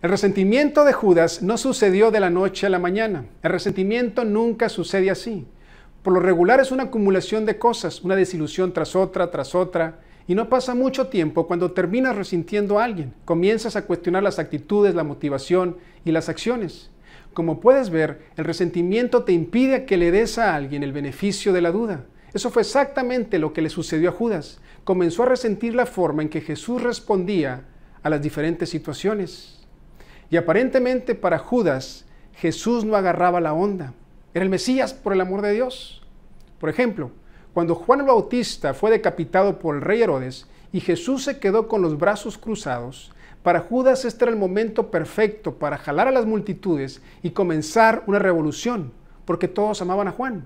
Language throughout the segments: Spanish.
El resentimiento de Judas no sucedió de la noche a la mañana. El resentimiento nunca sucede así. Por lo regular es una acumulación de cosas, una desilusión tras otra, tras otra, y no pasa mucho tiempo cuando terminas resintiendo a alguien, comienzas a cuestionar las actitudes, la motivación y las acciones. Como puedes ver, el resentimiento te impide que le des a alguien el beneficio de la duda. Eso fue exactamente lo que le sucedió a Judas. Comenzó a resentir la forma en que Jesús respondía a las diferentes situaciones. Y aparentemente para Judas Jesús no agarraba la onda. Era el Mesías, por el amor de Dios. Por ejemplo, cuando Juan el Bautista fue decapitado por el rey Herodes y Jesús se quedó con los brazos cruzados, para Judas este era el momento perfecto para jalar a las multitudes y comenzar una revolución, porque todos amaban a Juan.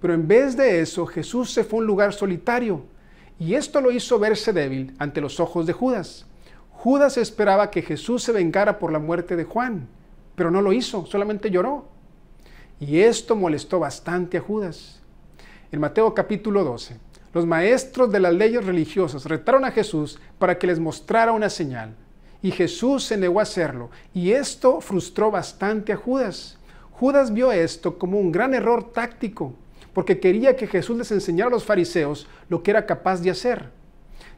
Pero en vez de eso, Jesús se fue a un lugar solitario, y esto lo hizo verse débil ante los ojos de Judas. Judas esperaba que Jesús se vengara por la muerte de Juan, pero no lo hizo, solamente lloró. Y esto molestó bastante a Judas. En Mateo capítulo 12, los maestros de las leyes religiosas retaron a Jesús para que les mostrara una señal. Y Jesús se negó a hacerlo, y esto frustró bastante a Judas. Judas vio esto como un gran error táctico, porque quería que Jesús les enseñara a los fariseos lo que era capaz de hacer.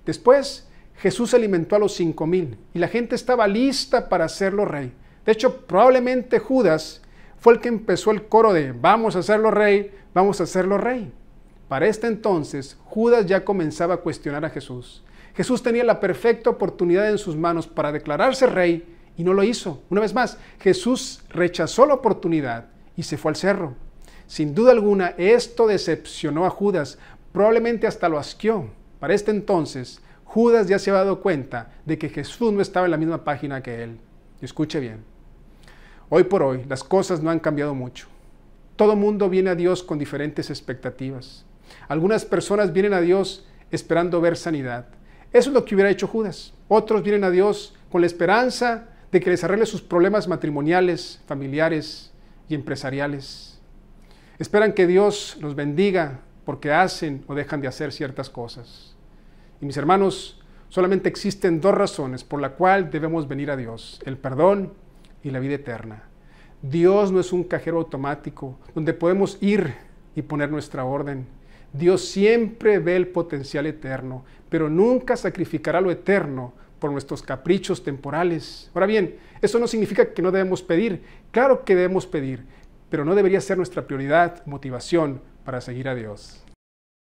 Después, Jesús alimentó a los cinco mil y la gente estaba lista para hacerlo rey. De hecho, probablemente Judas fue el que empezó el coro de vamos a hacerlo rey, vamos a hacerlo rey. Para este entonces, Judas ya comenzaba a cuestionar a Jesús. Jesús tenía la perfecta oportunidad en sus manos para declararse rey y no lo hizo. Una vez más, Jesús rechazó la oportunidad y se fue al cerro. Sin duda alguna, esto decepcionó a Judas, probablemente hasta lo asqueó. Para este entonces, Judas ya se ha dado cuenta de que Jesús no estaba en la misma página que él. Escuche bien. Hoy por hoy las cosas no han cambiado mucho. Todo mundo viene a Dios con diferentes expectativas. Algunas personas vienen a Dios esperando ver sanidad. Eso es lo que hubiera hecho Judas. Otros vienen a Dios con la esperanza de que les arregle sus problemas matrimoniales, familiares y empresariales. Esperan que Dios los bendiga porque hacen o dejan de hacer ciertas cosas. Y mis hermanos, solamente existen dos razones por la cual debemos venir a Dios, el perdón y la vida eterna. Dios no es un cajero automático donde podemos ir y poner nuestra orden. Dios siempre ve el potencial eterno, pero nunca sacrificará lo eterno por nuestros caprichos temporales. Ahora bien, eso no significa que no debemos pedir. Claro que debemos pedir, pero no debería ser nuestra prioridad, motivación para seguir a Dios.